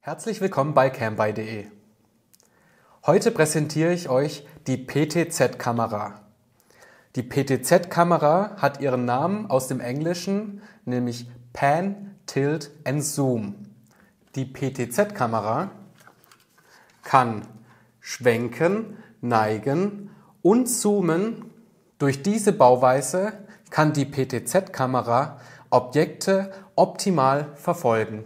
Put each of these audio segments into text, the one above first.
Herzlich willkommen bei camby.de. Heute präsentiere ich euch die PTZ-Kamera. Die PTZ-Kamera hat ihren Namen aus dem Englischen, nämlich Pan, Tilt and Zoom. Die PTZ-Kamera kann schwenken, neigen und zoomen. Durch diese Bauweise kann die PTZ-Kamera Objekte optimal verfolgen.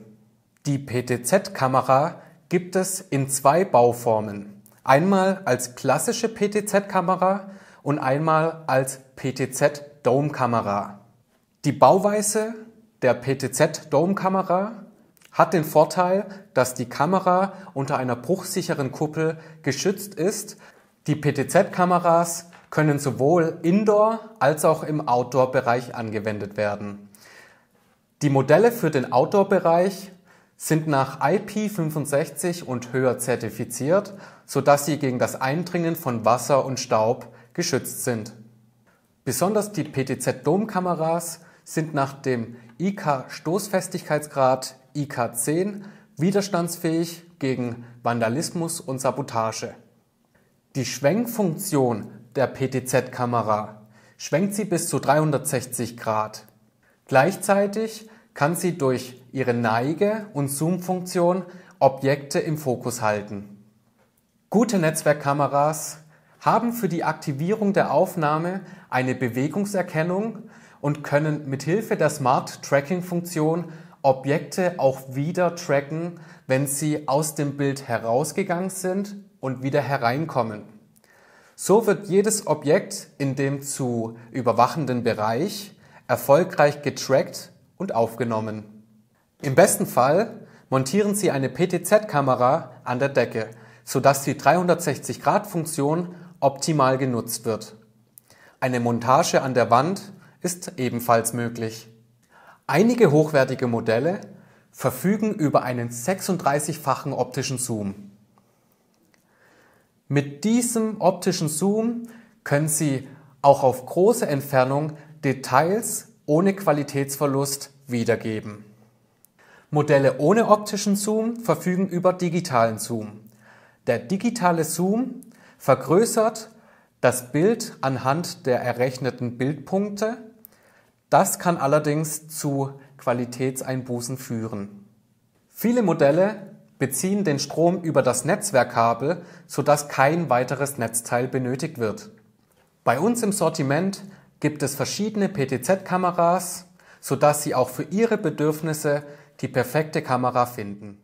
Die PTZ-Kamera gibt es in zwei Bauformen, einmal als klassische PTZ-Kamera und einmal als PTZ-Dome-Kamera. Die Bauweise der PTZ-Dome-Kamera hat den Vorteil, dass die Kamera unter einer bruchsicheren Kuppel geschützt ist. Die PTZ-Kameras können sowohl indoor als auch im Outdoor-Bereich angewendet werden. Die Modelle für den Outdoor-Bereich sind nach IP65 und höher zertifiziert, sodass sie gegen das Eindringen von Wasser und Staub geschützt sind. Besonders die PTZ-Domkameras sind nach dem IK-Stoßfestigkeitsgrad IK10 widerstandsfähig gegen Vandalismus und Sabotage. Die Schwenkfunktion der PTZ-Kamera schwenkt sie bis zu 360 Grad. Gleichzeitig kann sie durch ihre Neige- und Zoom-Funktion Objekte im Fokus halten. Gute Netzwerkkameras haben für die Aktivierung der Aufnahme eine Bewegungserkennung und können mithilfe der Smart Tracking Funktion Objekte auch wieder tracken, wenn sie aus dem Bild herausgegangen sind und wieder hereinkommen. So wird jedes Objekt in dem zu überwachenden Bereich erfolgreich getrackt und aufgenommen. Im besten Fall montieren Sie eine PTZ-Kamera an der Decke, sodass die 360-Grad-Funktion optimal genutzt wird. Eine Montage an der Wand ist ebenfalls möglich. Einige hochwertige Modelle verfügen über einen 36-fachen optischen Zoom. Mit diesem optischen Zoom können Sie auch auf große Entfernung Details ohne Qualitätsverlust wiedergeben. Modelle ohne optischen Zoom verfügen über digitalen Zoom. Der digitale Zoom vergrößert das Bild anhand der errechneten Bildpunkte. Das kann allerdings zu Qualitätseinbußen führen. Viele Modelle beziehen den Strom über das Netzwerkkabel, sodass kein weiteres Netzteil benötigt wird. Bei uns im Sortiment gibt es verschiedene PTZ-Kameras, sodass Sie auch für Ihre Bedürfnisse die perfekte Kamera finden